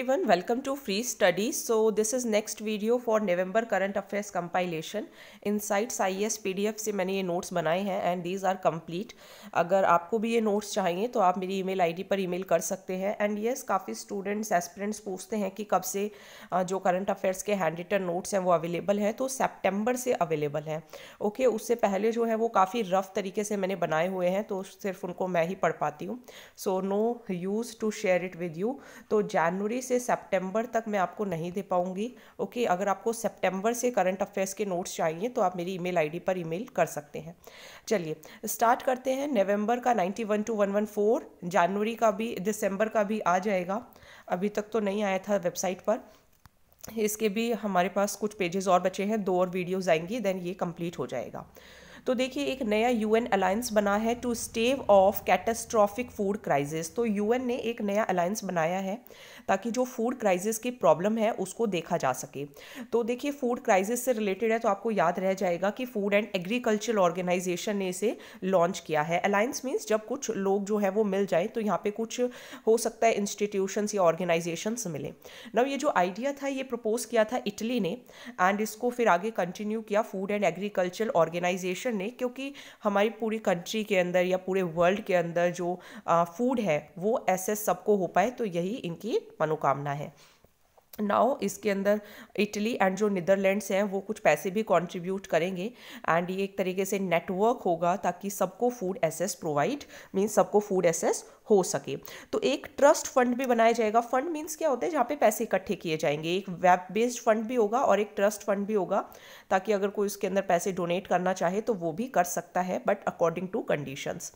everyone welcome to free study so this is next video for november current affairs compilation insights ies pdf se maine ye notes banaye hain and these are complete agar aapko bhi ye notes chahiye to aap meri email id par email kar sakte hain and yes kafi students aspirants पूछते हैं कि कब से jo current affairs ke hand written notes hain wo available hain to september se available hain okay, usse pehle jo hai wo kafi rough tarike se maine banaye hue hain to sirf unko main hi pad pati hu so no use to share it with you to january से सितंबर तक मैं आपको नहीं दे पाऊंगी okay अगर आपको सितंबर से current affairs के नोट्स चाहिए तो आप मेरी ईमेल आईडी पर ईमेल कर सकते हैं चलिए स्टार्ट करते हैं नवंबर का one two one one four जनवरी का भी दिसंबर का भी आ जाएगा अभी तक तो नहीं आया था वेबसाइट पर इसके भी हमारे पास कुछ पेजेस और बचे हैं दो और वीडियोज़ आएंगी देन ये कम्प्लीट हो जाएगा तो देखिए एक नया यूएन अलायंस बना है to stave off catastrophic food crisis तो यूएन ने एक नया अलायंस बनाया है ताकि जो फूड क्राइसिस की प्रॉब्लम है उसको देखा जा सके तो देखिए फूड क्राइसिस से रिलेटेड है तो आपको याद रह जाएगा कि फूड एंड एग्रीकल्चर ऑर्गेनाइजेशन ने इसे लॉन्च किया है अलायंस मीन्स जब कुछ लोग जो है वो मिल जाए तो यहाँ पे कुछ हो सकता है इंस्टीट्यूशंस या ऑर्गेनाइजेशंस मिले नव ये जो आइडिया था ये प्रपोज किया था इटली ने एंड इसको फिर आगे कंटिन्यू किया फूड एंड एग्रीकल्चर ऑर्गेनाइजेशन नहीं क्योंकि हमारी पूरी कंट्री के अंदर या पूरे वर्ल्ड के अंदर जो फूड है वो ऐसे सबको हो पाए तो यही इनकी मनोकामना है नाउ इसके अंदर इटली एंड जो नीदरलैंड्स हैं वो कुछ पैसे भी कंट्रीब्यूट करेंगे एंड ये एक तरीके से नेटवर्क होगा ताकि सबको फूड एसेस प्रोवाइड मीन्स सबको फूड एसेस हो सके तो एक ट्रस्ट फंड भी बनाया जाएगा फंड मीन्स क्या होता है जहाँ पे पैसे इकट्ठे किए जाएंगे एक वेब बेस्ड फंड भी होगा और एक ट्रस्ट फंड भी होगा ताकि अगर कोई उसके अंदर पैसे डोनेट करना चाहे तो वो भी कर सकता है बट अकॉर्डिंग टू कंडीशंस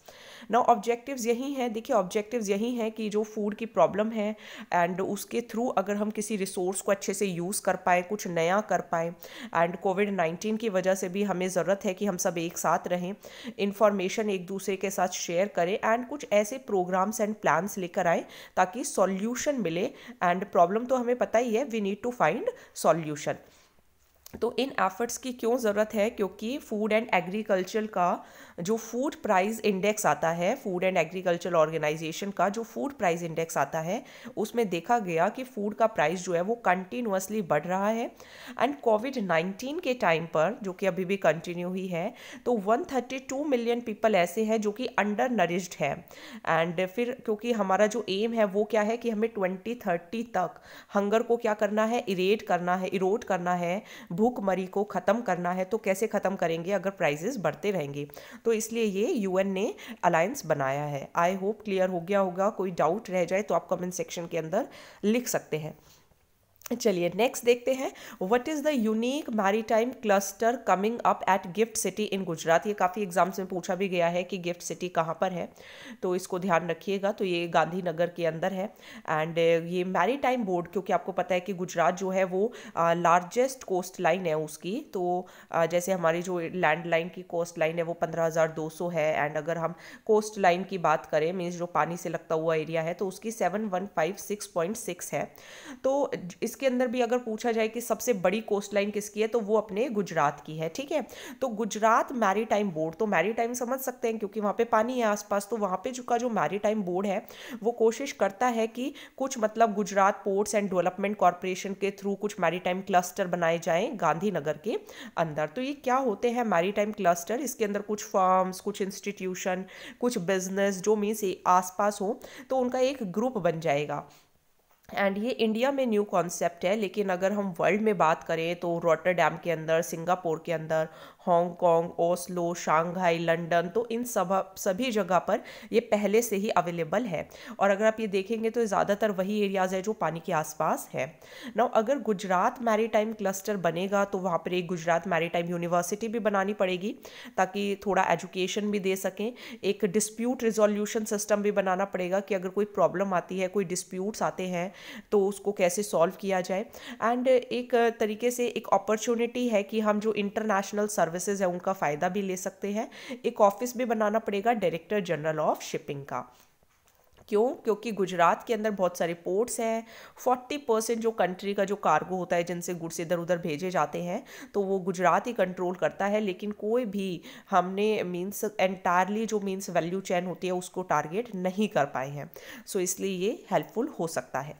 ना ऑब्जेक्टिव्स यही हैं देखिए ऑब्जेक्टिव्स यही हैं कि जो फूड की प्रॉब्लम है एंड उसके थ्रू अगर हम किसी रिसोर्स को अच्छे से यूज़ कर पाएँ कुछ नया कर पाएँ एंड कोविड नाइन्टीन की वजह से भी हमें ज़रूरत है कि हम सब एक साथ रहें इंफॉर्मेशन एक दूसरे के साथ शेयर करें एंड कुछ ऐसे प्रोग्राम डायग्राम्स एंड प्लान्स लेकर आएँ ताकि सॉल्यूशन मिले एंड प्रॉब्लम तो हमें पता ही है we need to find solution तो इन एफर्ट्स की क्यों ज़रूरत है क्योंकि फूड एंड एग्रीकल्चर का जो फूड प्राइस इंडेक्स आता है फूड एंड एग्रीकल्चर ऑर्गेनाइजेशन का जो फूड प्राइस इंडेक्स आता है उसमें देखा गया कि फूड का प्राइस जो है वो कंटिन्यूसली बढ़ रहा है एंड कोविड नाइन्टीन के टाइम पर जो कि अभी भी कंटिन्यू ही है तो 132 मिलियन पीपल ऐसे हैं जो कि अंडर नरिश्ड है एंड फिर क्योंकि हमारा जो एम है वो क्या है कि हमें थर्टी तक हंगर को क्या करना है इरेट करना है इरोड करना है भूखमरी को ख़त्म करना है तो कैसे ख़त्म करेंगे अगर प्राइजेस बढ़ते रहेंगे तो तो इसलिए ये यूएन ने अलायंस बनाया है आई होप क्लियर हो गया होगा कोई डाउट रह जाए तो आप कमेंट सेक्शन के अंदर लिख सकते हैं चलिए नेक्स्ट देखते हैं what is the unique maritime cluster coming up at GIFT City in Gujarat ये काफ़ी एग्जाम्स में पूछा भी गया है कि गिफ्ट सिटी कहाँ पर है तो इसको ध्यान रखिएगा तो ये गांधीनगर के अंदर है एंड ये मैरीटाइम बोर्ड क्योंकि आपको पता है कि गुजरात जो है वो लार्जेस्ट कोस्ट लाइन है उसकी तो आ, जैसे हमारी जो लैंड लाइन की कोस्ट लाइन है वो पंद्रह है एंड अगर हम कोस्ट लाइन की बात करें मीन्स जो पानी से लगता हुआ एरिया है तो उसकी सेवन है तो इस उसके अंदर भी अगर पूछा जाए कि सबसे बड़ी कोस्ट लाइन किसकी है तो वो अपने गुजरात की है ठीक है तो गुजरात मैरी बोर्ड तो मैरी समझ सकते हैं क्योंकि वहाँ पे पानी है आसपास तो वहाँ पे जो का जो बोर्ड है वो कोशिश करता है कि कुछ मतलब Gujarat ports and development corporation के थ्रू कुछ मैरी क्लस्टर बनाए जाएँ गांधीनगर के अंदर तो ये क्या होते हैं मैरी क्लस्टर इसके अंदर कुछ फॉर्म्स कुछ इंस्टीट्यूशन कुछ बिजनेस जो मीन्स आसपास हो तो उनका एक ग्रुप बन जाएगा एंड ये इंडिया में न्यू कॉन्सेप्ट है लेकिन अगर हम वर्ल्ड में बात करें तो रोटरडैम के अंदर सिंगापुर के अंदर हांगकांग ओस्लो शांघाई लंदन तो इन सब सभी जगह पर ये पहले से ही अवेलेबल है और अगर आप ये देखेंगे तो ज़्यादातर वही एरियाज़ है जो पानी के आसपास है ना अगर गुजरात मैरीटाइम क्लस्टर बनेगा तो वहाँ पर एक गुजरात मैरीटाइम यूनिवर्सिटी भी बनानी पड़ेगी ताकि थोड़ा एजुकेशन भी दे सकें एक डिस्प्यूट रिजोल्यूशन सिस्टम भी बनाना पड़ेगा कि अगर कोई प्रॉब्लम आती है कोई डिस्प्यूट्स आते हैं तो उसको कैसे सॉल्व किया जाए एंड एक तरीके से एक अपॉर्चुनिटी है कि हम जो इंटरनेशनल सर्व सर्विसेज है उनका फ़ायदा भी ले सकते हैं एक ऑफिस भी बनाना पड़ेगा डायरेक्टर जनरल ऑफ शिपिंग का क्यों क्योंकि गुजरात के अंदर बहुत सारे पोर्ट्स हैं फोर्टी परसेंट जो कंट्री का जो कार्गो होता है जिनसे गुड्स इधर उधर भेजे जाते हैं तो वो गुजरात ही कंट्रोल करता है लेकिन कोई भी हमने मीन्स एंटायरली जो मीन्स वैल्यू चैन होती है उसको टारगेट नहीं कर पाए हैं सो so इसलिए ये हेल्पफुल हो सकता है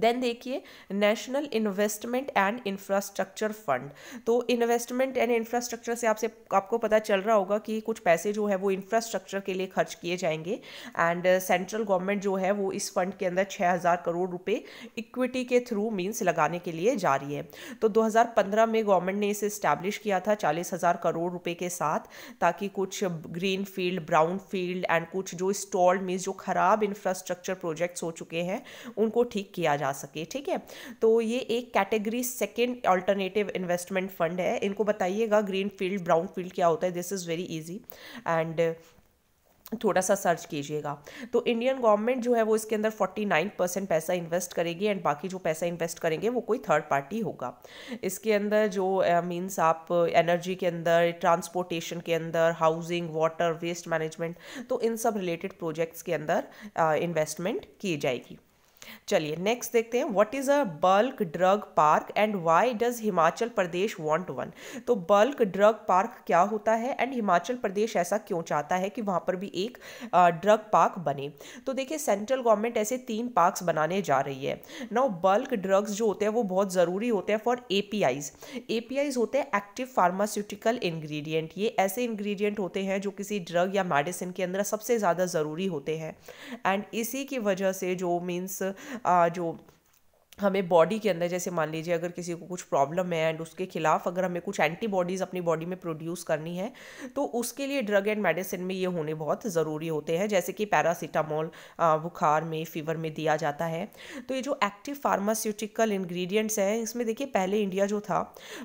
देन देखिए national investment and infrastructure fund तो इन्वेस्टमेंट एंड इंफ्रास्ट्रक्चर से आपसे आपको पता चल रहा होगा कि कुछ पैसे जो है वो इंफ्रास्ट्रक्चर के लिए खर्च किए जाएंगे एंड सेंट्रल गवर्नमेंट जो है वो इस फंड के अंदर छः हज़ार करोड़ रुपए इक्विटी के थ्रू मीन्स लगाने के लिए जा रही है तो 2015 में गवर्नमेंट ने इसे इस्टेब्लिश किया था चालीस हज़ार करोड़ रुपये के साथ ताकि कुछ green field brown field and कुछ जो स्टॉल मीन्स जो ख़राब इंफ्रास्ट्रक्चर प्रोजेक्ट्स हो चुके हैं उनको ठीक किया जाए जा सके ठीक है तो ये एक category second alternative investment fund है इनको बताइएगा ग्रीन फील्ड ब्राउन फील्ड क्या होता है this is very easy and थोड़ा सा सर्च कीजिएगा तो इंडियन गवर्नमेंट जो है वो इसके अंदर 49 परसेंट पैसा इन्वेस्ट करेगी एंड बाकी जो पैसा इन्वेस्ट करेंगे वो कोई थर्ड पार्टी होगा इसके अंदर जो मींस आप एनर्जी के अंदर ट्रांसपोर्टेशन के अंदर हाउसिंग वाटर वेस्ट मैनेजमेंट तो इन सब रिलेटेड प्रोजेक्ट्स के अंदर इन्वेस्टमेंट की जाएगी चलिए नेक्स्ट देखते हैं what is a bulk drug park and why does Himachal Pradesh want one तो बल्क ड्रग पार्क क्या होता है एंड हिमाचल प्रदेश ऐसा क्यों चाहता है कि वहाँ पर भी एक ड्रग पार्क बने तो देखिए सेंट्रल गवर्नमेंट ऐसे तीन पार्क्स बनाने जा रही है नाउ बल्क ड्रग्स जो होते हैं वो बहुत ज़रूरी होते हैं for A P A P Is होते हैं एक्टिव फार्मास्यूटिकल इन्ग्रीडियंट ये ऐसे इन्ग्रीडियंट होते हैं जो किसी ड्रग या मेडिसिन के अंदर सबसे ज़्यादा ज़रूरी होते हैं एंड इसी की वजह से जो मीन्स 啊，就。हमें बॉडी के अंदर जैसे मान लीजिए अगर किसी को कुछ प्रॉब्लम है एंड उसके खिलाफ अगर हमें कुछ एंटीबॉडीज़ अपनी बॉडी में प्रोड्यूस करनी है तो उसके लिए ड्रग एंड मेडिसिन में ये होने बहुत ज़रूरी होते हैं जैसे कि पैरासीटामोल बुखार में फीवर में दिया जाता है तो ये जो एक्टिव फार्मास्यूटिकल इन्ग्रीडियंट्स हैं इसमें देखिए पहले इंडिया जो था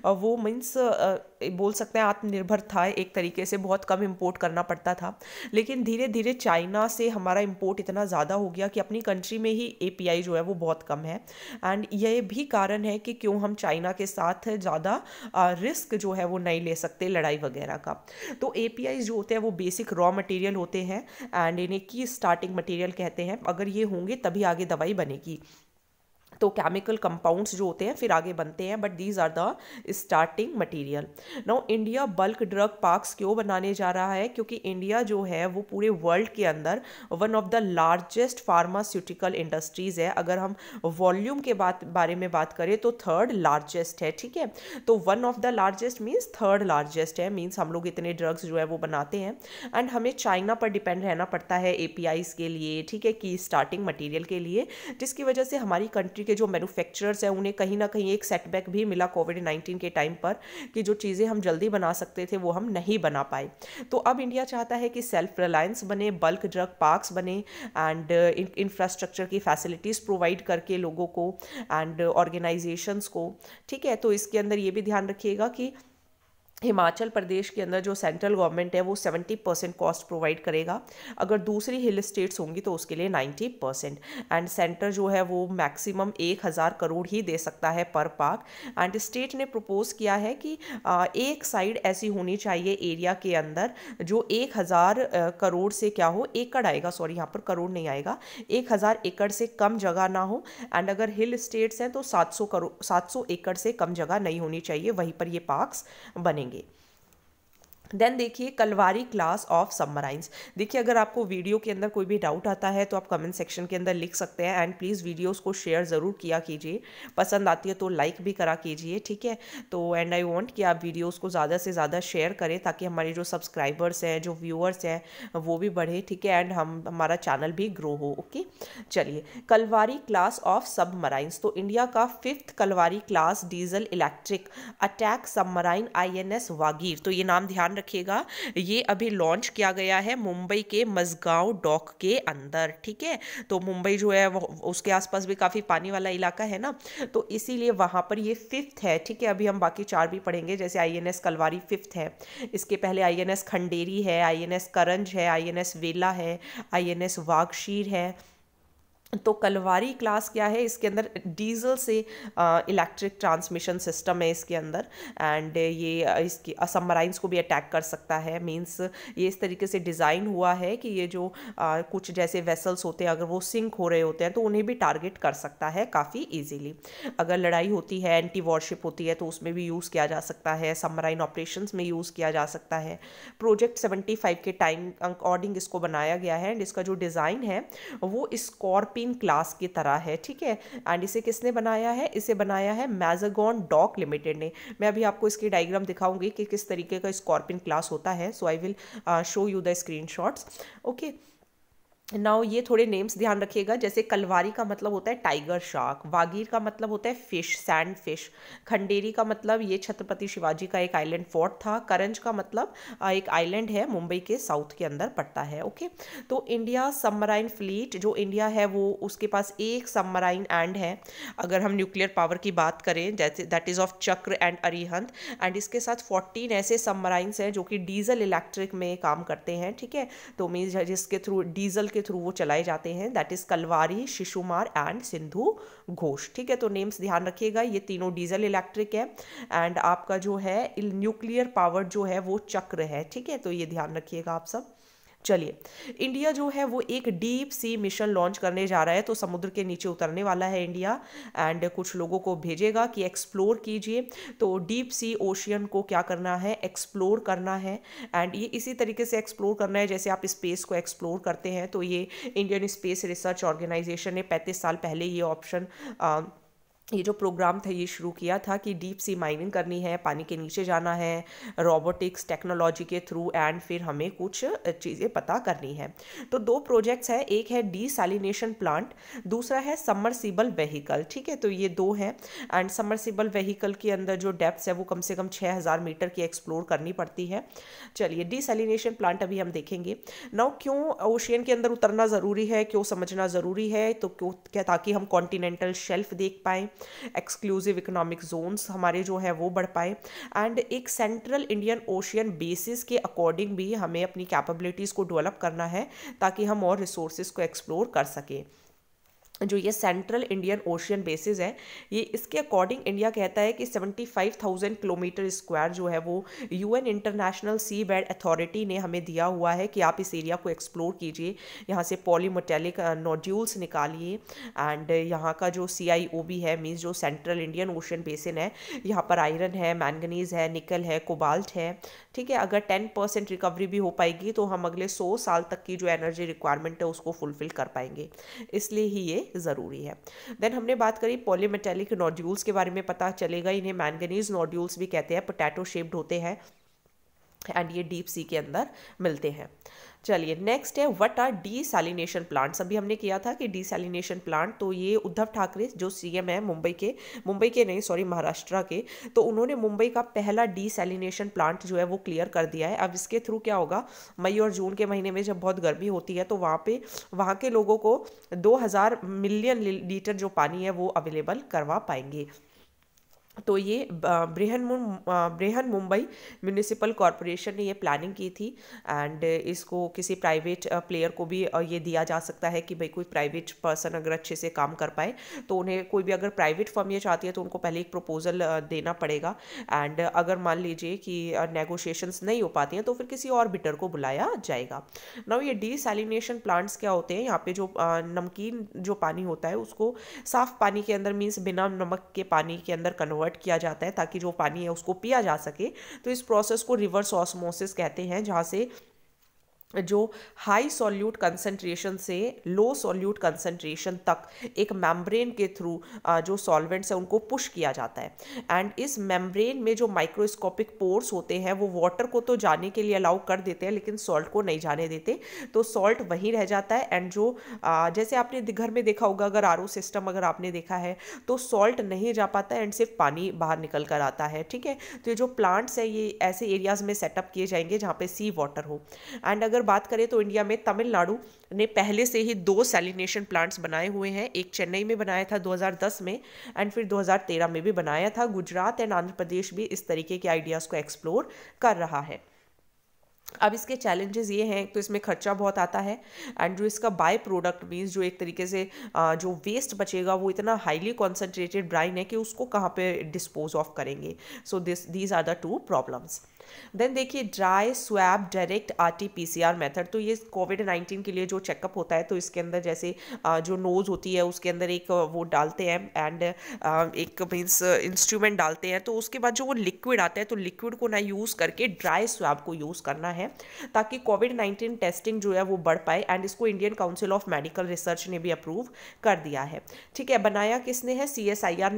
वो मीन्स बोल सकते हैं आत्मनिर्भर था एक तरीके से बहुत कम इम्पोर्ट करना पड़ता था लेकिन धीरे धीरे चाइना से हमारा इम्पोर्ट इतना ज़्यादा हो गया कि अपनी कंट्री में ही ए जो है वो बहुत कम है एंड ये भी कारण है कि क्यों हम चाइना के साथ ज़्यादा रिस्क जो है वो नहीं ले सकते लड़ाई वगैरह का तो ए जो होते हैं वो बेसिक रॉ मटेरियल होते हैं एंड इन्हें की स्टार्टिंग मटेरियल कहते हैं अगर ये होंगे तभी आगे दवाई बनेगी तो केमिकल कंपाउंड्स जो होते हैं फिर आगे बनते हैं but these are the starting material now India bulk drug parks क्यों बनाने जा रहा है क्योंकि इंडिया जो है वो पूरे वर्ल्ड के अंदर one of the largest pharmaceutical industries है अगर हम वॉल्यूम के बात बारे में बात करें तो थर्ड लार्जेस्ट है ठीक है तो one of the largest means third largest है मीन्स हम लोग इतने ड्रग्स जो है वो बनाते हैं एंड हमें चाइना पर डिपेंड रहना पड़ता है ए के लिए ठीक है की स्टार्टिंग मटीरियल के लिए जिसकी वजह से हमारी कंट्री के के जो मैन्युफैक्चरर्स हैं उन्हें कहीं ना कहीं एक सेटबैक भी मिला कोविड नाइन्टीन के टाइम पर कि जो चीज़ें हम जल्दी बना सकते थे वो हम नहीं बना पाए तो अब इंडिया चाहता है कि सेल्फ रिलायंस बने बल्क ड्रग पार्क्स बने एंड इंफ्रास्ट्रक्चर uh, की फैसिलिटीज़ प्रोवाइड करके लोगों को एंड ऑर्गेनाइजेशंस uh, को ठीक है तो इसके अंदर ये भी ध्यान रखिएगा कि हिमाचल प्रदेश के अंदर जो सेंट्रल गवर्नमेंट है वो 70 परसेंट कॉस्ट प्रोवाइड करेगा अगर दूसरी हिल स्टेट्स होंगी तो उसके लिए 90 परसेंट एंड सेंटर जो है वो मैक्सिमम एक हज़ार करोड़ ही दे सकता है पर पार्क एंड स्टेट ने प्रपोज किया है कि एक साइड ऐसी होनी चाहिए एरिया के अंदर जो एक हज़ार करोड़ से क्या हो एकड़ आएगा सॉरी यहाँ पर करोड़ नहीं आएगा एक हज़ार एकड़ से कम जगह ना हो एंड अगर हिल स्टेट्स हैं तो सात सौ करोड़ सात सौ एकड़ से कम जगह नहीं होनी चाहिए वहीं पर ये पार्कस बनेंगे करेंगे देन देखिए कलवारी क्लास ऑफ सबमराइंस देखिए अगर आपको वीडियो के अंदर कोई भी डाउट आता है तो आप कमेंट सेक्शन के अंदर लिख सकते हैं एंड प्लीज़ वीडियोस को शेयर ज़रूर किया कीजिए पसंद आती है तो लाइक भी करा कीजिए ठीक है तो एंड आई वांट कि आप वीडियोस को ज़्यादा से ज़्यादा शेयर करें ताकि हमारे जो सब्सक्राइबर्स हैं जो व्यूअर्स हैं वो भी बढ़े ठीक है एंड हम हमारा चैनल भी ग्रो हो ओके चलिए कलवारी क्लास ऑफ सबमराइंस तो इंडिया का fifth Kalvari class diesel electric attack submarine I Vagir तो ये नाम ध्यान रखिएगा ये अभी लॉन्च किया गया है मुंबई के मजगांव डॉक के अंदर ठीक है तो मुंबई जो है उसके आसपास भी काफ़ी पानी वाला इलाका है ना तो इसीलिए वहाँ पर ये फिफ्थ है ठीक है अभी हम बाकी चार भी पढ़ेंगे जैसे आई कलवारी फिफ्थ है इसके पहले आई खंडेरी है आई करंज है आई वेला है आई वागशीर है तो कलवारी क्लास क्या है इसके अंदर डीजल से इलेक्ट्रिक ट्रांसमिशन सिस्टम है इसके अंदर एंड ये इसकी सबमराइंस को भी अटैक कर सकता है मींस ये इस तरीके से डिज़ाइन हुआ है कि ये जो आ, कुछ जैसे वेसल्स होते हैं अगर वो सिंक हो रहे होते हैं तो उन्हें भी टारगेट कर सकता है काफ़ी ईजीली अगर लड़ाई होती है एंटी वॉरशिप होती है तो उसमें भी यूज़ किया जा सकता है सबमराइन ऑपरेशन में यूज़ किया जा सकता है प्रोजेक्ट सेवेंटी के टाइम अकॉर्डिंग इसको बनाया गया है एंड इसका जो डिज़ाइन है वो स्कॉर्पियो आल्पीन क्लास की तरह है ठीक है एंड इसे किसने बनाया है इसे बनाया है मैजागॉन डॉक लिमिटेड ने मैं अभी आपको इसकी डायग्राम दिखाऊंगी कि किस तरीके का स्कॉर्पिन क्लास होता है so I will show you the screen okay now ये थोड़े नेम्स ध्यान रखिएगा जैसे कलवारी का मतलब होता है टाइगर शार्क वागीर का मतलब होता है फिश सैंड फिश खंडेरी का मतलब ये छत्रपति शिवाजी का एक आइलैंड फोर्ट था करंज का मतलब एक आइलैंड है मुंबई के साउथ के अंदर पड़ता है ओके तो इंडिया सबमराइन फ्लीट जो इंडिया है वो उसके पास एक सबमराइन एंड है अगर हम न्यूक्लियर पावर की बात करें जैसे that is of Chakra and Arihant and इसके साथ फोर्टीन ऐसे सबमराइंस हैं जो कि डीजल इलेक्ट्रिक में काम करते हैं ठीक है तो मीन जिसके थ्रू डीजल के के थ्रू वो चलाए जाते हैं that is Kalvari Shishumar and Sindhughosh ठीक है तो नेम्स ध्यान रखिएगा ये तीनों डीजल इलेक्ट्रिक है एंड आपका जो है न्यूक्लियर पावर जो है वो चक्र है ठीक है तो ये ध्यान रखिएगा आप सब चलिए इंडिया जो है वो एक डीप सी मिशन लॉन्च करने जा रहा है तो समुद्र के नीचे उतरने वाला है इंडिया एंड कुछ लोगों को भेजेगा कि एक्सप्लोर कीजिए तो डीप सी ओशियन को क्या करना है एक्सप्लोर करना है एंड ये इसी तरीके से एक्सप्लोर करना है जैसे आप स्पेस को एक्सप्लोर करते हैं तो ये इंडियन स्पेस रिसर्च ऑर्गेनाइजेशन ने पैंतीस साल पहले ये ऑप्शन ये जो प्रोग्राम था ये शुरू किया था कि डीप सी माइनिंग करनी है पानी के नीचे जाना है रोबोटिक्स टेक्नोलॉजी के थ्रू एंड फिर हमें कुछ चीज़ें पता करनी है तो दो प्रोजेक्ट्स हैं एक है डी सैलिनेशन प्लांट दूसरा है समरसीबल वहीकल ठीक है तो ये दो हैं एंड समरसीबल वहीकल के अंदर जो डेप्थ है वो कम से कम छः हज़ार मीटर की एक्सप्लोर करनी पड़ती है चलिए डी सैलिनेशन प्लांट अभी हम देखेंगे नाउ क्यों ओशियन के अंदर उतरना ज़रूरी है क्यों समझना ज़रूरी है तो क्यों क्या ताकि हम कॉन्टीनेंटल शेल्फ देख पाएँ एक्सक्लूसिव इकोनॉमिक जोन्स हमारे जो है वो बढ़ पाए एंड एक सेंट्रल इंडियन ओशियन बेसिस के अकॉर्डिंग भी हमें अपनी कैपेबिलिटीज़ को डेवलप करना है ताकि हम और रिसोर्स को एक्सप्लोर कर सकें जो ये सेंट्रल इंडियन ओशियन बेसिस है ये इसके अकॉर्डिंग इंडिया कहता है कि 75,000 किलोमीटर स्क्वायर जो है वो UN international sea bed authority ने हमें दिया हुआ है कि आप इस एरिया को एक्सप्लोर कीजिए यहाँ से पॉलीमोटेलिक नोड्यूल्स uh, निकालिए एंड यहाँ का जो सी है मीन्स जो सेंट्रल इंडियन ओशन बेसिन है यहाँ पर आयरन है मैंगनीज है निकल है कोबाल्ट है ठीक है अगर टेन परसेंट रिकवरी भी हो पाएगी तो हम अगले सौ साल तक की जो एनर्जी रिक्वायरमेंट है उसको फुलफिल कर पाएंगे इसलिए ही ये ज़रूरी है देन हमने बात करी पॉलीमेटेलिक नोड्यूल्स के बारे में पता चलेगा इन्हें मैंगनीज नोड्यूल्स भी कहते हैं पोटैटो शेप्ड होते हैं एंड ये डीप सी के अंदर मिलते हैं चलिए नेक्स्ट है व्हाट आर डीसैलिनेशन प्लांट्स अभी हमने किया था कि डीसैलिनेशन प्लांट तो ये उद्धव ठाकरे जो सीएम है मुंबई के मुंबई के नहीं सॉरी महाराष्ट्र के तो उन्होंने मुंबई का पहला डीसैलिनेशन प्लांट जो है वो क्लियर कर दिया है अब इसके थ्रू क्या होगा मई और जून के महीने में जब बहुत गर्मी होती है तो वहाँ पे वहाँ के लोगों को दो मिलियन लीटर जो पानी है वो अवेलेबल करवा पाएंगे तो ये ब्रेहन ब्रिहन मुंबई म्यूनिसिपल कॉरपोरेशन ने ये प्लानिंग की थी एंड इसको किसी प्राइवेट प्लेयर को भी ये दिया जा सकता है कि भाई कोई प्राइवेट पर्सन अगर अच्छे से काम कर पाए तो उन्हें कोई भी अगर प्राइवेट फर्म ये चाहती है तो उनको पहले एक प्रपोज़ल देना पड़ेगा एंड अगर मान लीजिए कि नेगोशिएशंस नहीं हो पाती हैं तो फिर किसी और बिटर को बुलाया जाएगा नाउ ये डीसैलिनेशन प्लांट्स क्या होते हैं यहाँ पे जो नमकीन जो पानी होता है उसको साफ़ पानी के अंदर मीन्स बिना नमक के पानी के अंदर कन्वर्ट कन्वर्ट किया जाता है ताकि जो पानी है उसको पिया जा सके तो इस प्रोसेस को रिवर्स ऑस्मोसिस कहते हैं जहाँ से जो हाई सॉल्यूट कंसंट्रेशन से लो सॉल्यूट कंसंट्रेशन तक एक मेम्ब्रेन के थ्रू जो सॉल्वेंट्स है उनको पुश किया जाता है एंड इस मेम्ब्रेन में जो माइक्रोस्कोपिक पोर्स होते हैं वो वाटर को तो जाने के लिए अलाउ कर देते हैं लेकिन सॉल्ट को नहीं जाने देते तो सॉल्ट वहीं रह जाता है एंड जो जैसे आपने घर में देखा होगा अगर आर सिस्टम अगर आपने देखा है तो सॉल्ट नहीं जा पाता एंड सिर्फ पानी बाहर निकल कर आता है ठीक है तो ये जो प्लांट्स है ये ऐसे एरियाज़ में सेटअप किए जाएंगे जहाँ पर सी वाटर हो एंड अगर अगर बात करें तो इंडिया में तमिलनाडु ने पहले से ही दो सैलिनेशन प्लांट्स बनाए हुए हैं एक चेन्नई में बनाया था 2010 में एंड फिर 2013 में भी बनाया था गुजरात एंड आंध्र प्रदेश भी इस तरीके के आइडियाज़ को एक्सप्लोर कर रहा है अब इसके चैलेंजेस ये हैं तो इसमें खर्चा बहुत आता है एंड जो इसका बाय प्रोडक्ट मीन्स जो एक तरीके से जो वेस्ट बचेगा वो इतना हाईली कॉन्सेंट्रेटेड ब्राइन है कि उसको कहाँ पे डिस्पोज ऑफ करेंगे so this these are the two problems then देखिए dry swab direct R T P C R method तो ये कोविड नाइन्टीन के लिए जो चेकअप होता है तो इसके अंदर जैसे जो नोज़ होती है उसके अंदर एक वो डालते हैं एंड एक मीन्स इंस्ट्रूमेंट डालते हैं तो उसके बाद जो वो लिक्विड आता है तो लिक्विड को ना यूज़ करके ड्राई स्वैब को यूज़ करना है है ताकि कोविड नाइन्टीन टेस्टिंग जो है वो बढ़ पाए एंड इसको Indian council of medical research ने भी अप्रूव कर दिया है ठीक है बनाया किसने है सी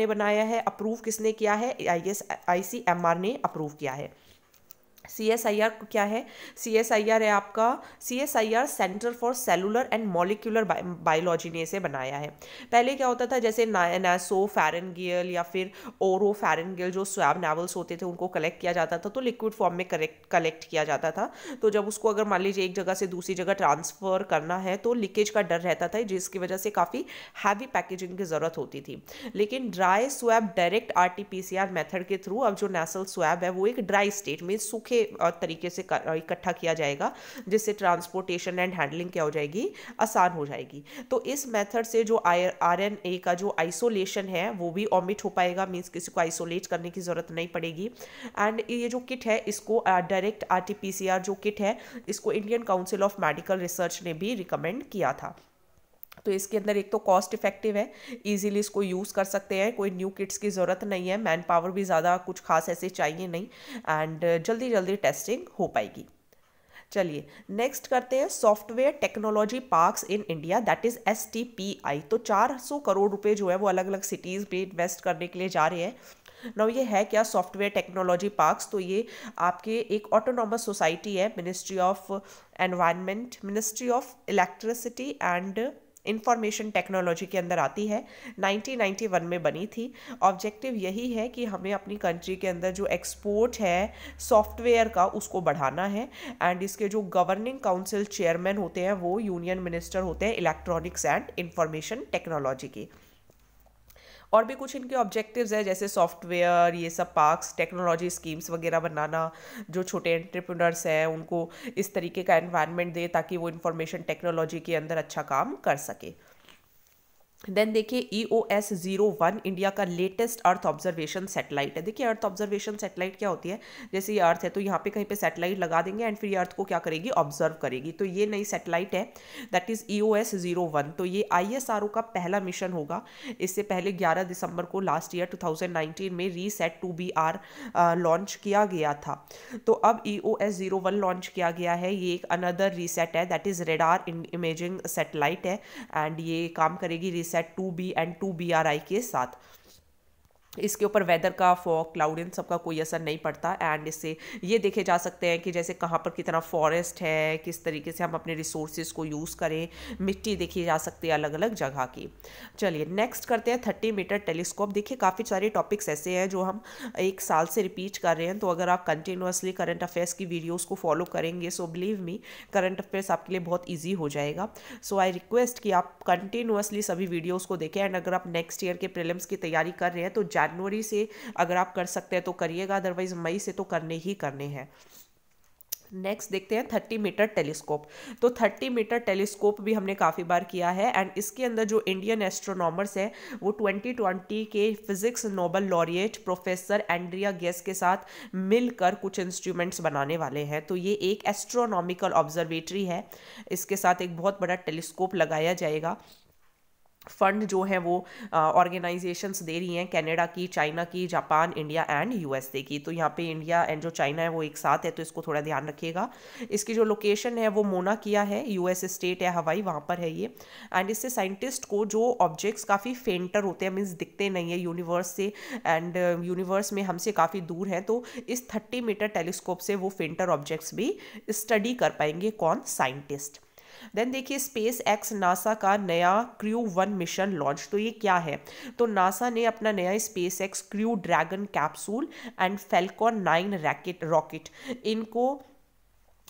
ने बनाया है अप्रूव किसने किया है I S I C M R ने अप्रूव किया है सी एस आई आर क्या है सी एस आई आर है आपका C S I R centre for cellular and molecular biology ने इसे बनाया है पहले क्या होता था जैसे नासो फेरनगियल या फिर ओरो फेरनगियल जो स्वैब नावल्स होते थे उनको कलेक्ट किया जाता था तो लिक्विड फॉर्म में करेक्ट कलेक्ट किया जाता था तो जब उसको अगर मान लीजिए एक जगह से दूसरी जगह ट्रांसफ़र करना है तो लीकेज का डर रहता था जिसकी वजह से काफ़ी हैवी पैकेजिंग की ज़रूरत होती थी लेकिन dry swab direct R T P C R method के थ्रू अब जो नेसल स्वैब है वो एक ड्राई स्टेट में सूखे के तरीके से इकट्ठा किया जाएगा जिससे ट्रांसपोर्टेशन एंड हैंडलिंग क्या हो जाएगी आसान हो जाएगी तो इस मेथड से जो आर का जो आइसोलेशन है वो भी ऑमिट हो पाएगा मीन्स किसी को आइसोलेट करने की ज़रूरत नहीं पड़ेगी एंड ये जो किट है इसको direct R T P C R जो किट है इसको Indian council of medical research ने भी रिकमेंड किया था तो इसके अंदर एक तो कॉस्ट इफेक्टिव है ईजिली इसको यूज़ कर सकते हैं कोई न्यू किट्स की ज़रूरत नहीं है मैन पावर भी ज़्यादा कुछ खास ऐसे चाहिए नहीं एंड जल्दी जल्दी टेस्टिंग हो पाएगी चलिए नेक्स्ट करते हैं software technology parks in India that is S T P I तो 400 करोड़ रुपए जो है वो अलग अलग सिटीज़ में इन्वेस्ट करने के लिए जा रहे हैं नौ ये है क्या सॉफ्टवेयर टेक्नोलॉजी पार्क्स तो ये आपके एक ऑटोनॉमस सोसाइटी है ministry of environment ministry of electricity and information technology के अंदर आती है 1991 में बनी थी ऑब्जेक्टिव यही है कि हमें अपनी कंट्री के अंदर जो एक्सपोर्ट है सॉफ्टवेयर का उसको बढ़ाना है एंड इसके जो गवर्निंग काउंसिल चेयरमैन होते हैं वो यूनियन मिनिस्टर होते हैं इलेक्ट्रॉनिक्स एंड इंफॉर्मेशन टेक्नोलॉजी की और भी कुछ इनके ऑब्जेक्टिव्स है जैसे सॉफ्टवेयर ये सब पार्क्स टेक्नोलॉजी स्कीम्स वगैरह बनाना जो छोटे एंट्रप्रनर्स हैं उनको इस तरीके का एनवायरनमेंट दे ताकि वो इन्फॉर्मेशन टेक्नोलॉजी के अंदर अच्छा काम कर सके देन देखिए E O S zero one India का लेटेस्ट अर्थ ऑब्जर्वेशन सेटेलाइट है देखिए अर्थ ऑब्जर्वेशन सेटेलाइट क्या होती है जैसे ये अर्थ है तो यहाँ पे कहीं पे सेटेलाइट लगा देंगे एंड फिर ये अर्थ को क्या करेगी ऑब्जर्व करेगी तो ये नई सेटेलाइट है that is E O S zero one तो ये आई एस आर ओ का पहला मिशन होगा इससे पहले ग्यारह दिसंबर को last year two thousand nineteen में RISAT two B R launch किया गया था तो अब E O S zero one launch किया गया है ये एक अनदर रीसेट है that is radar imaging satellite है एंड ये काम करेगी RISAT set two B and two B R I के साथ इसके ऊपर वेदर का फॉग क्लाउड इन सब का कोई असर नहीं पड़ता एंड इससे ये देखे जा सकते हैं कि जैसे कहाँ पर कितना फॉरेस्ट है किस तरीके से हम अपने रिसोर्सेज को यूज़ करें मिट्टी देखी जा सकती है अलग अलग जगह की चलिए नेक्स्ट करते हैं थर्टी मीटर टेलीस्कोप देखिए काफ़ी सारे टॉपिक्स ऐसे हैं जो हम एक साल से रिपीट कर रहे हैं तो अगर आप कंटिन्यूसली करंट अफेयर्स की वीडियोज़ को फॉलो करेंगे so believe me current affairs आपके लिए बहुत ईजी हो जाएगा सो आई रिक्वेस्ट कि आप कंटिन्यूसली सभी वीडियोज़ को देखें एंड अगर आप नेक्स्ट ईयर के प्रिलिम्स की तैयारी कर रहे हैं तो जनवरी से अगर आप कर सकते हैं तो करिएगा अदरवाइज़ मई से तो करने ही करने हैं नेक्स्ट देखते हैं थर्टी मीटर टेलीस्कोप तो थर्टी मीटर टेलीस्कोप भी हमने काफ़ी बार किया है एंड इसके अंदर जो इंडियन एस्ट्रोनॉमर्स हैं वो ट्वेंटी ट्वेंटी के physics Nobel laureate professor Andrea Ghez के साथ मिलकर कुछ इंस्ट्रूमेंट्स बनाने वाले हैं तो ये एक एस्ट्रोनॉमिकल ऑब्जर्वेटरी है इसके साथ एक बहुत बड़ा टेलीस्कोप लगाया जाएगा फंड जो है वो ऑर्गेनाइजेशंस दे रही हैं कनाडा की चाइना की जापान इंडिया एंड यूएसए की तो यहाँ पे इंडिया एंड जो चाइना है वो एक साथ है तो इसको थोड़ा ध्यान रखिएगा इसकी जो लोकेशन है वो मोना किया है यूएस स्टेट या हवाई वहाँ पर है ये एंड इससे साइंटिस्ट को जो ऑब्जेक्ट्स काफ़ी फेंटर होते हैं मीन्स दिखते नहीं है यूनिवर्स से एंड यूनिवर्स में हमसे काफ़ी दूर हैं तो इस थर्टी मीटर टेलीस्कोप से वो फेंटर ऑब्जेक्ट्स भी स्टडी कर पाएंगे कौन साइंटिस्ट देन देखिए स्पेस एक्स नासा का नया क्रू वन मिशन लॉन्च तो ये क्या है तो नासा ने अपना नया SpaceX Crew Dragon capsule and Falcon nine racket rocket इनको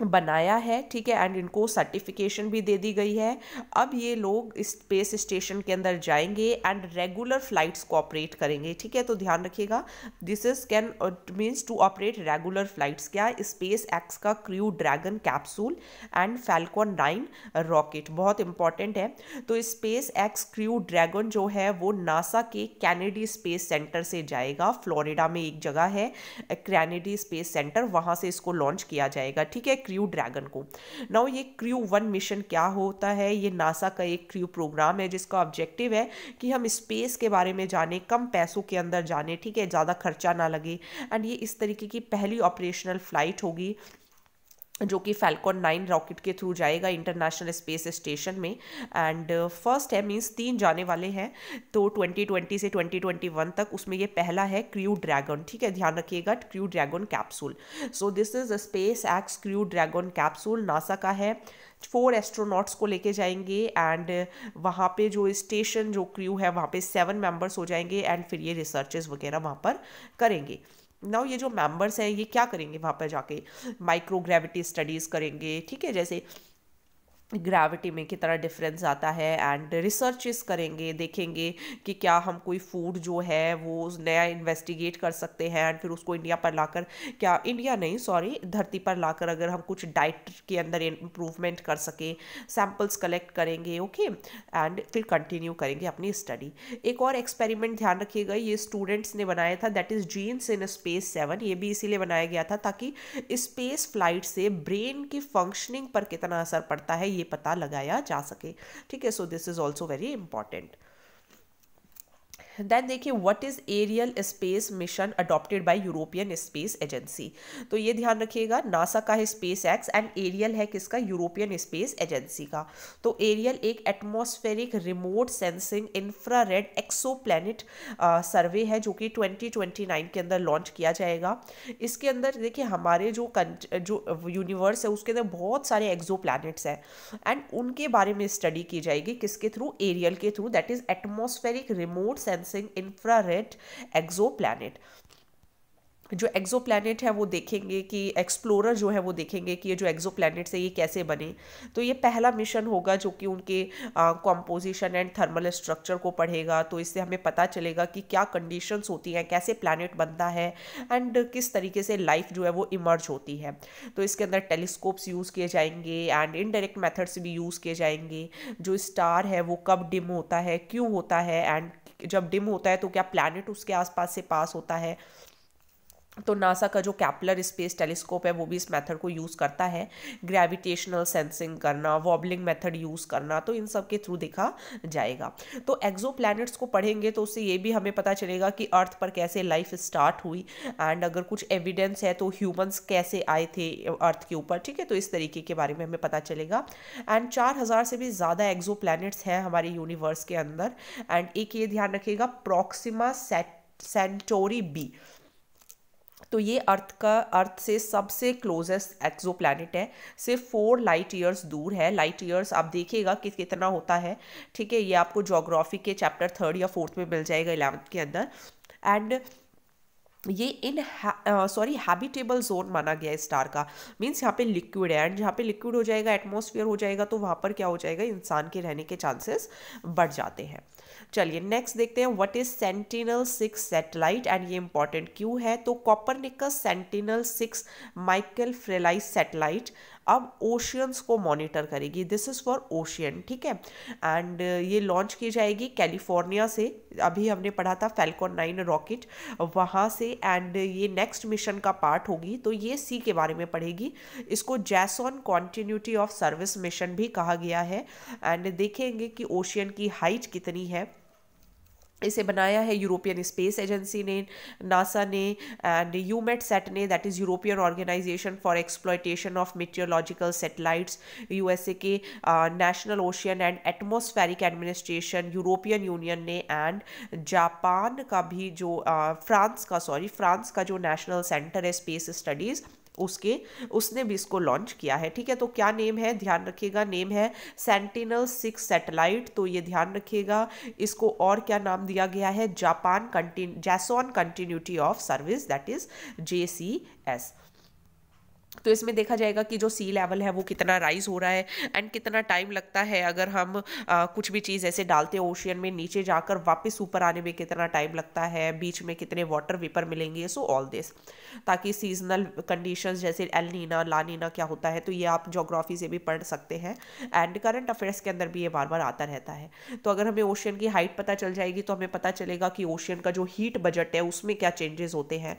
बनाया है ठीक है एंड इनको सर्टिफिकेशन भी दे दी गई है अब ये लोग स्पेस स्टेशन के अंदर जाएंगे एंड रेगुलर फ्लाइट्स को ऑपरेट करेंगे ठीक है तो ध्यान रखिएगा this is can means to operate regular flights क्या स्पेस एक्स का Crew Dragon capsule and Falcon nine rocket बहुत इंपॉर्टेंट है तो स्पेस एक्स क्रू ड्रैगन जो है वो नासा के कैनेडी स्पेस सेंटर से जाएगा फ्लोरिडा में एक जगह है कैनेडी स्पेस सेंटर वहाँ से इसको लॉन्च किया जाएगा ठीक है क्रू ड्रैगन को नाउ ये क्रू वन मिशन क्या होता है ये नासा का एक क्रू प्रोग्राम है जिसका ऑब्जेक्टिव है कि हम स्पेस के बारे में जाने कम पैसों के अंदर जाने ठीक है ज़्यादा खर्चा ना लगे एंड ये इस तरीके की पहली ऑपरेशनल फ्लाइट होगी जो कि फैल्कॉन नाइन रॉकेट के थ्रू जाएगा इंटरनेशनल स्पेस स्टेशन में एंड फर्स्ट uh, है मीन्स तीन जाने वाले हैं तो 2020 से 2021 तक उसमें ये पहला है क्रू ड्रैगन ठीक है ध्यान रखिएगा Crew Dragon capsule so this is a SpaceX Crew Dragon capsule NASA का है फोर एस्ट्रोनॉट्स को लेके जाएंगे एंड uh, वहाँ पे जो स्टेशन जो क्रू है वहाँ पे सेवन मेंबर्स हो जाएंगे एंड फिर ये रिसर्चेज वगैरह वहाँ पर करेंगे नाउ ये जो मेंबर्स हैं ये क्या करेंगे वहाँ पर जाके माइक्रो ग्रेविटी स्टडीज़ करेंगे ठीक है जैसे ग्रेविटी में कितना डिफरेंस आता है एंड रिसर्चेस करेंगे देखेंगे कि क्या हम कोई फूड जो है वो नया इन्वेस्टिगेट कर सकते हैं एंड फिर उसको इंडिया पर लाकर क्या इंडिया नहीं सॉरी धरती पर लाकर अगर हम कुछ डाइट के अंदर इम्प्रूवमेंट कर सकें सैम्पल्स कलेक्ट करेंगे ओके एंड फिर कंटिन्यू करेंगे अपनी स्टडी एक और एक्सपेरिमेंट ध्यान रखिएगा ये स्टूडेंट्स ने बनाया था that is genes in space seven ये भी इसीलिए बनाया गया था ताकि स्पेस फ्लाइट से ब्रेन की फंक्शनिंग पर कितना असर पड़ता है ये ये पता लगाया जा सके ठीक है so this is also very important then देखिए what is Ariel space mission adopted by European space agency तो ये ध्यान रखिएगा नासा का है स्पेस एक्स एंड एरियल है किसका यूरोपियन स्पेस एजेंसी का तो एरियल एक atmospheric remote sensing infrared exoplanet survey है जो कि 2029 के अंदर लॉन्च किया जाएगा इसके अंदर देखिए हमारे जो जो यूनिवर्स है उसके अंदर बहुत सारे एक्सो प्लानट्स हैं एंड उनके बारे में स्टडी की जाएगी किसके थ्रू एरियल के through that is atmospheric remote sensing sensing infrared exoplanet जो एक्जो प्लानट है वो देखेंगे कि एक्सप्लोरर जो है वो देखेंगे कि ये जो एक्जो प्लानट है ये कैसे बने तो ये पहला मिशन होगा जो कि उनके कॉम्पोजिशन एंड थर्मल स्ट्रक्चर को पढ़ेगा तो इससे हमें पता चलेगा कि क्या कंडीशंस होती हैं कैसे प्लानट बनता है एंड किस तरीके से लाइफ जो है वो इमर्ज होती है तो इसके अंदर टेलीस्कोप्स यूज़ किए जाएंगे एंड इनडायरेक्ट मैथड्स भी यूज़ किए जाएंगे जो स्टार है वो कब डिम होता है क्यों होता है एंड जब डिम होता है तो क्या प्लानट उसके आसपास से पास होता है तो नासा का जो कैपलर स्पेस टेलीस्कोप है वो भी इस मेथड को यूज़ करता है ग्रेविटेशनल सेंसिंग करना वॉबलिंग मेथड यूज़ करना तो इन सब के थ्रू देखा जाएगा तो एक्जो प्लानट्स को पढ़ेंगे तो उससे ये भी हमें पता चलेगा कि अर्थ पर कैसे लाइफ स्टार्ट हुई एंड अगर कुछ एविडेंस है तो ह्यूमन्स कैसे आए थे अर्थ के ऊपर ठीक है तो इस तरीके के बारे में हमें पता चलेगा एंड चार हज़ार से भी ज़्यादा एक्जो प्लैनेट्स हैं हमारे यूनिवर्स के अंदर एंड एक ये ध्यान रखिएगा प्रॉक्सिमा सेट सेंटोरी बी तो ये अर्थ का अर्थ से सबसे क्लोजेस्ट एक्जोप्लैनेट है सिर्फ फोर लाइट ईयर्स दूर है लाइट ईयर्स आप देखिएगा कि कितना होता है ठीक है ये आपको जोग्राफी के चैप्टर थर्ड या फोर्थ में मिल जाएगा इलेवंथ के अंदर एंड ये इन सॉरी हैबिटेबल जोन माना गया है स्टार का मीन्स यहाँ पे लिक्विड है एंड जहाँ पे लिक्विड हो जाएगा एटमॉस्फेयर हो जाएगा तो वहाँ पर क्या हो जाएगा इंसान के रहने के चांसेस बढ़ जाते हैं चलिए नेक्स्ट देखते हैं what is sentinel six satellite and ये इंपॉर्टेंट क्यों है तो Copernicus sentinel six Michael Freilich satellite अब ओशियंस को मॉनिटर करेगी दिस इज़ फॉर ओशियन ठीक है एंड uh, ये लॉन्च की जाएगी कैलिफोर्निया से अभी हमने पढ़ा था फैल्कॉन नाइन रॉकेट वहाँ से एंड uh, ये नेक्स्ट मिशन का पार्ट होगी तो ये सी के बारे में पढ़ेगी इसको Jason continuity of service mission भी कहा गया है एंड देखेंगे कि ओशियन की हाइट कितनी है इसे बनाया है यूरोपियन स्पेस एजेंसी ने नासा ने एंड यूमेट सेट ने that is European organisation for exploitation of meteorological satellites USA के national ocean and atmospheric administration European union ने एंड जापान का भी जो फ्रांस uh, का सॉरी फ्रांस का जो नेशनल सेंटर है स्पेस स्टडीज़ उसके उसने भी इसको लॉन्च किया है ठीक है तो क्या नेम है ध्यान रखिएगा नेम है सेंटिनल सिक्स सैटेलाइट तो ये ध्यान रखिएगा इसको और क्या नाम दिया गया है जापान कंटिन Jason continuity of service that is J C S तो इसमें देखा जाएगा कि जो सी लेवल है वो कितना राइज हो रहा है एंड कितना टाइम लगता है अगर हम आ, कुछ भी चीज़ ऐसे डालते हैं ओशियन में नीचे जाकर वापस ऊपर आने में कितना टाइम लगता है बीच में कितने वाटर वेपर मिलेंगे सो ऑल दिस ताकि सीजनल कंडीशंस जैसे एलनीना लानीना क्या होता है तो ये आप जोग्राफी से भी पढ़ सकते हैं एंड करंट अफेयर्स के अंदर भी ये बार बार आता रहता है तो अगर हमें ओशियन की हाइट पता चल जाएगी तो हमें पता चलेगा कि ओशियन का जो हीट बजट है उसमें क्या चेंजेस होते हैं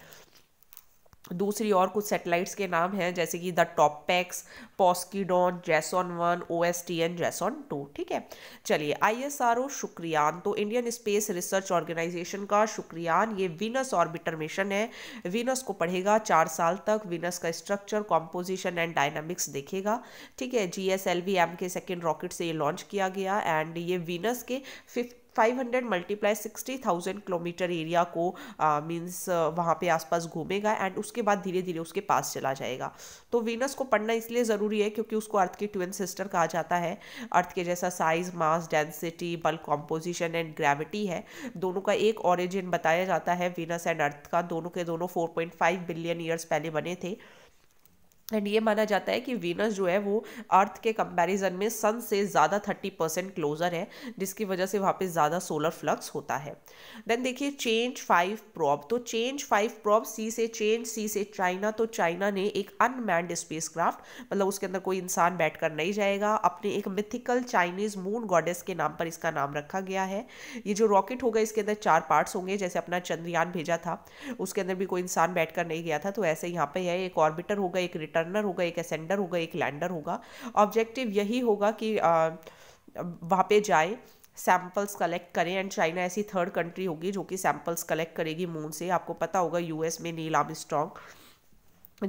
दूसरी और कुछ सैटेलाइट्स के नाम हैं जैसे कि the TOPEX Poseidon Jason one O S T N Jason two ठीक है चलिए आई एस आर ओ शुक्रियान तो इंडियन स्पेस रिसर्च ऑर्गेनाइजेशन का शुक्रियान ये वीनस ऑर्बिटर मिशन है वीनस को पढ़ेगा चार साल तक वीनस का स्ट्रक्चर कॉम्पोजिशन एंड डायनामिक्स देखेगा ठीक है G S L V M के सेकेंड रॉकेट से ये लॉन्च किया गया एंड ये वीनस के fifth 500 multiply sixty thousand kilometre area को मीन्स वहाँ पे आसपास घूमेगा एंड उसके बाद धीरे धीरे उसके पास चला जाएगा तो वीनस को पढ़ना इसलिए ज़रूरी है क्योंकि उसको अर्थ की ट्विन सिस्टर कहा जाता है अर्थ के जैसा size mass density bulk composition and gravity है दोनों का एक ऑरिजिन बताया जाता है वीनस एंड अर्थ का दोनों के दोनों 4.5 बिलियन ईयर्स पहले बने थे एंड ये माना जाता है कि वीनस जो है वो अर्थ के कंपैरिजन में सन से ज़्यादा थर्टी परसेंट क्लोजर है जिसकी वजह से वहाँ पे ज़्यादा सोलर फ्लक्स होता है देन देखिए चेंज फाइव प्रॉब तो चेंज फाइव प्रॉब सी से चेंज सी से चाइना तो चाइना ने एक अनमैंड स्पेस क्राफ्ट मतलब उसके अंदर कोई इंसान बैठ कर नहीं जाएगा अपने एक मिथिकल चाइनीज़ मून गॉडेस के नाम पर इसका नाम रखा गया है ये जो रॉकेट होगा इसके अंदर चार पार्ट्स होंगे जैसे अपना चंद्रयान भेजा था उसके अंदर भी कोई इंसान बैठ कर नहीं गया था तो ऐसे यहाँ पर है एक ऑर्बिटर होगा एक रिटर्नर होगा एक असेंडर होगा एक लैंडर होगा ऑब्जेक्टिव यही होगा कि वहाँ पे जाए सैंपल्स कलेक्ट करें एंड चाइना ऐसी थर्ड कंट्री होगी जो कि सैंपल्स कलेक्ट करेगी मून से आपको पता होगा यूएस में नील स्ट्रॉन्ग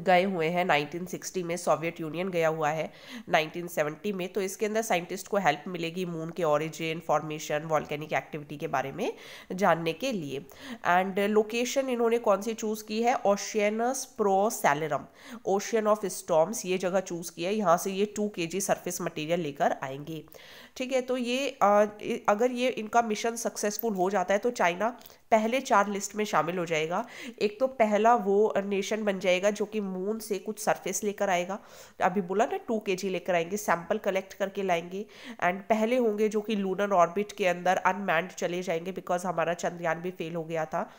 गए हुए हैं 1960 में सोवियत यूनियन गया हुआ है 1970 में तो इसके अंदर साइंटिस्ट को हेल्प मिलेगी मून के ओरिजिन फॉर्मेशन वॉल्केनिक एक्टिविटी के बारे में जानने के लिए एंड लोकेशन इन्होंने कौन सी चूज़ की है Oceanus Procellarum ocean of storms ये जगह चूज़ की है यहाँ से ये टू के जी सर्फेस मटीरियल लेकर आएंगे ठीक है तो ये आ, अगर ये इनका मिशन सक्सेसफुल हो जाता है तो चाइना पहले चार लिस्ट में शामिल हो जाएगा एक तो पहला वो नेशन बन जाएगा जो कि मून से कुछ सरफेस लेकर आएगा अभी बोला ना टू के लेकर आएंगे सैंपल कलेक्ट करके लाएंगे एंड पहले होंगे जो कि लूनर ऑर्बिट के अंदर अनमैंड चले जाएंगे बिकॉज हमारा चंद्रयान भी फेल हो गया था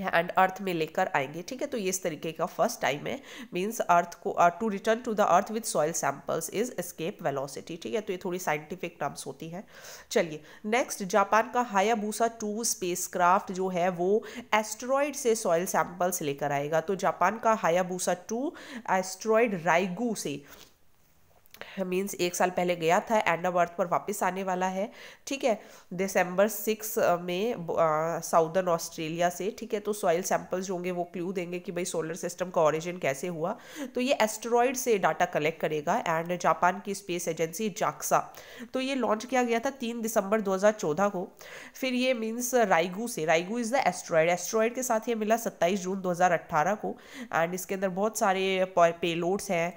एंड अर्थ में लेकर आएंगे ठीक है तो ये इस तरीके का फर्स्ट टाइम है मीन्स अर्थ को to return to the earth with soil samples is escape velocity ठीक है तो ये थोड़ी साइंटिफिक टर्म्स होती है चलिए नेक्स्ट जापान का हायाबूसा टू स्पेसक्राफ्ट जो है वो एस्ट्रॉयड से सॉइल सैम्पल्स लेकर आएगा तो जापान का हायाबूसा टू एस्ट्रॉयड राइगू से मीन्स एक साल पहले गया था एंड ऑफ अर्थ पर वापस आने वाला है ठीक है दिसंबर सिक्स uh, में साउदर्न uh, ऑस्ट्रेलिया से ठीक है तो सॉइल सैंपल्स जो होंगे वो क्लू देंगे कि भाई सोलर सिस्टम का ऑरिजिन कैसे हुआ तो ये एस्ट्रॉयड से डाटा कलेक्ट करेगा एंड जापान की स्पेस एजेंसी जाक्सा तो ये लॉन्च किया गया था तीन दिसंबर दो को फिर ये मीन्स राइगू से Ryugu is the asteroid asteroid के साथ ये मिला सत्ताईस जून दो को एंड इसके अंदर बहुत सारे पेलोड्स हैं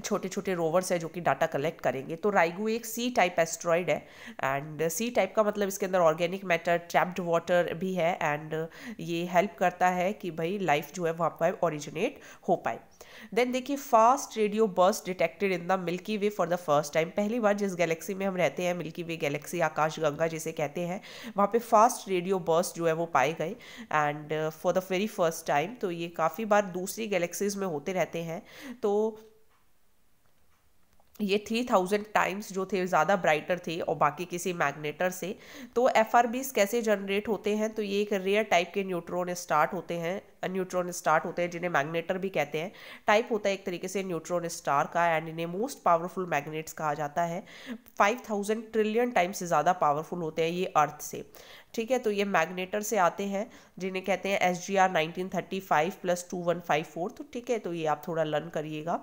छोटे छोटे रोवर्स है जो कि डाटा कलेक्ट करेंगे तो राइगू एक सी टाइप एस्ट्रॉयड है एंड सी टाइप का मतलब इसके अंदर ऑर्गेनिक मैटर ट्रैप्ड वाटर भी है एंड ये हेल्प करता है कि भाई लाइफ जो है वहाँ पर ओरिजिनेट हो पाए देन देखिए fast radio bursts detected in the Milky Way for the first time पहली बार जिस गैलेक्सी में हम रहते हैं मिल्की वे गैलेक्सी आकाश गंगा जिसे कहते हैं वहाँ पे फास्ट रेडियो बर्स जो है वो पाए गए and for the very first time तो ये काफ़ी बार दूसरी गैलेक्सीज में होते रहते हैं तो ये थ्री थाउजेंड टाइम्स जो थे ज़्यादा ब्राइटर थे और बाकी किसी मैग्नेटर से तो एफ आर बीस कैसे जनरेट होते हैं तो ये एक रेयर टाइप के न्यूट्रॉन स्टार्ट होते हैं न्यूट्रॉन स्टार्ट होते हैं जिन्हें मैग्नेटर भी कहते हैं टाइप होता है एक तरीके से न्यूट्रॉन स्टार का एंड इन्हें मोस्ट पावरफुल मैग्नेट्स कहा जाता है फाइव थाउजेंड ट्रिलियन टाइम्स से ज़्यादा पावरफुल होते हैं ये अर्थ से ठीक है तो ये मैग्नेटर से आते हैं जिन्हें कहते हैं S G R nineteen thirty five plus two one five four तो ठीक है तो ये आप थोड़ा लर्न करिएगा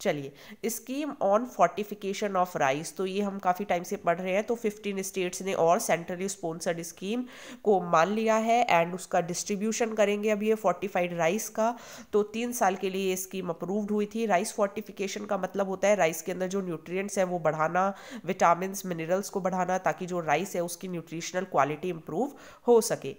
चलिए scheme on fortification of rice तो ये हम काफ़ी टाइम से पढ़ रहे हैं तो फिफ्टीन स्टेट्स ने और सेंट्रली स्पॉन्सर्ड स्कीम को मान लिया है एंड उसका डिस्ट्रीब्यूशन करेंगे अब ये फोर्टिफाइड राइस का तो तीन साल के लिए ये स्कीम अप्रूव्ड हुई थी राइस फोर्टिफिकेशन का मतलब होता है राइस के अंदर जो न्यूट्रिएंट्स हैं वो बढ़ाना विटामिन मिनरल्स को बढ़ाना ताकि जो राइस है उसकी न्यूट्रिशनल क्वालिटी इंप्रूव इम्प्रूव हो सके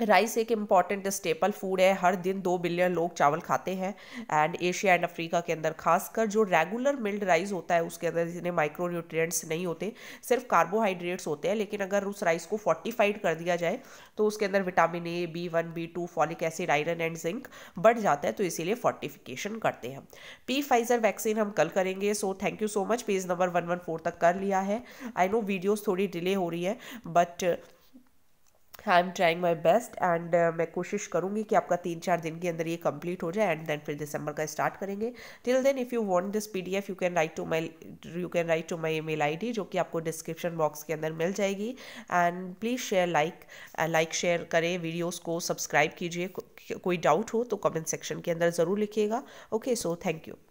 राइस एक इम्पॉर्टेंट स्टेपल फूड है हर दिन दो बिलियन लोग चावल खाते हैं एंड एशिया एंड अफ्रीका के अंदर खासकर जो रेगुलर मिल्ड राइस होता है उसके अंदर जितने माइक्रो न्यूट्रिएंट्स नहीं होते सिर्फ कार्बोहाइड्रेट्स होते हैं लेकिन अगर उस राइस को फोर्टिफाइड कर दिया जाए तो उसके अंदर vitamin A B one B two folic acid iron and zinc बढ़ जाता है तो इसीलिए फोर्टिफिकेशन करते हैं पी फाइजर वैक्सीन हम कल करेंगे so thank you so much page number one one four तक कर लिया है आई नो वीडियोज़ थोड़ी डिले हो रही है but I am trying my best and मैं कोशिश करूँगी कि आपका तीन चार दिन के अंदर ये कंप्लीट हो जाए एंड देन फिर दिसंबर का स्टार्ट करेंगे till then if you want this P D F you can write to my you can write to my mail I D जो कि आपको डिस्क्रिप्शन बॉक्स के अंदर मिल जाएगी and please share like like share करें videos को subscribe कीजिए को, कोई डाउट हो तो कमेंट सेक्शन के अंदर ज़रूर लिखिएगा ओके सो थैंक यू